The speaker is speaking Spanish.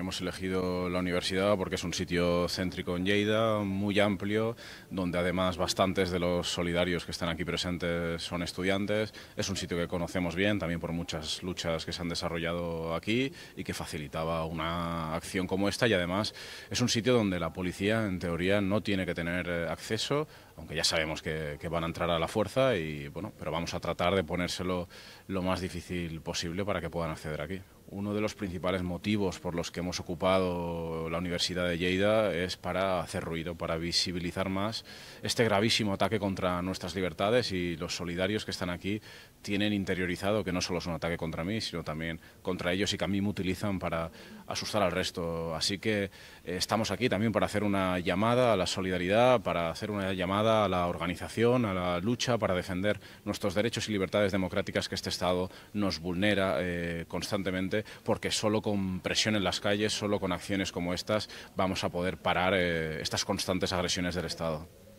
Hemos elegido la universidad porque es un sitio céntrico en Lleida, muy amplio, donde además bastantes de los solidarios que están aquí presentes son estudiantes. Es un sitio que conocemos bien, también por muchas luchas que se han desarrollado aquí y que facilitaba una acción como esta. Y además es un sitio donde la policía, en teoría, no tiene que tener eh, acceso aunque ya sabemos que, van a entrar a la fuerza y bueno, pero vamos a tratar de ponérselo lo más difícil posible para que puedan acceder aquí. Uno de los principales motivos por los que hemos ocupado la Universidad de Lleida es para hacer ruido, para visibilizar más este gravísimo ataque contra nuestras libertades y los solidarios que están aquí tienen interiorizado que no solo es un ataque contra mí, sino también contra ellos y que a mí me utilizan para asustar al resto. Así que eh, estamos aquí también para hacer una llamada a la solidaridad, para hacer una llamada a la organización, a la lucha para defender nuestros derechos y libertades democráticas que este Estado nos vulnera eh, constantemente, porque solo con presión en las calles, solo con acciones como estas, vamos a poder parar eh, estas constantes agresiones del Estado.